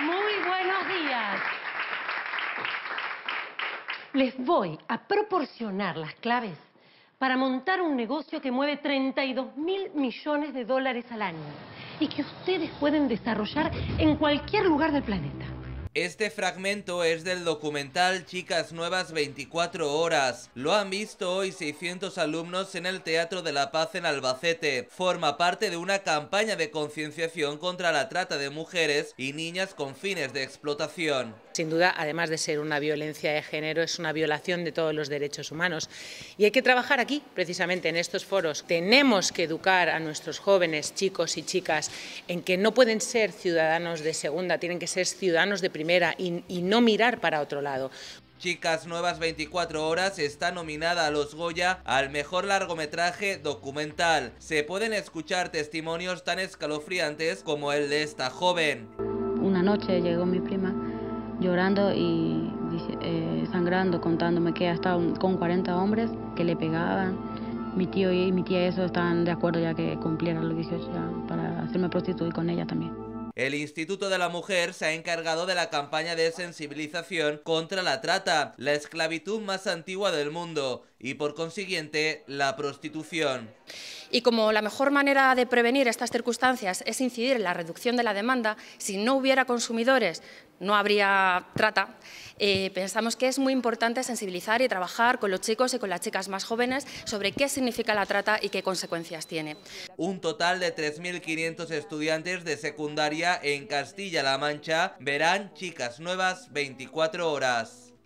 Muy buenos días. Les voy a proporcionar las claves para montar un negocio que mueve 32 mil millones de dólares al año y que ustedes pueden desarrollar en cualquier lugar del planeta. Este fragmento es del documental Chicas Nuevas 24 Horas. Lo han visto hoy 600 alumnos en el Teatro de la Paz en Albacete. Forma parte de una campaña de concienciación contra la trata de mujeres y niñas con fines de explotación. Sin duda, además de ser una violencia de género, es una violación de todos los derechos humanos. Y hay que trabajar aquí, precisamente en estos foros. Tenemos que educar a nuestros jóvenes, chicos y chicas, en que no pueden ser ciudadanos de segunda, tienen que ser ciudadanos de primera y, no mirar para otro lado. Chicas Nuevas 24 Horas está nominada a los Goya al mejor largometraje documental. Se pueden escuchar testimonios tan escalofriantes como el de esta joven. Una noche llegó mi prima llorando y eh, sangrando, contándome que estado con 40 hombres que le pegaban. Mi tío y mi tía eso están de acuerdo ya que cumpliera los 18 para hacerme prostituir con ella también. El Instituto de la Mujer se ha encargado de la campaña de sensibilización contra la trata, la esclavitud más antigua del mundo y por consiguiente la prostitución. Y como la mejor manera de prevenir estas circunstancias es incidir en la reducción de la demanda, si no hubiera consumidores no habría trata, eh, pensamos que es muy importante sensibilizar y trabajar con los chicos y con las chicas más jóvenes sobre qué significa la trata y qué consecuencias tiene. Un total de 3.500 estudiantes de secundaria en Castilla-La Mancha verán Chicas Nuevas 24 horas.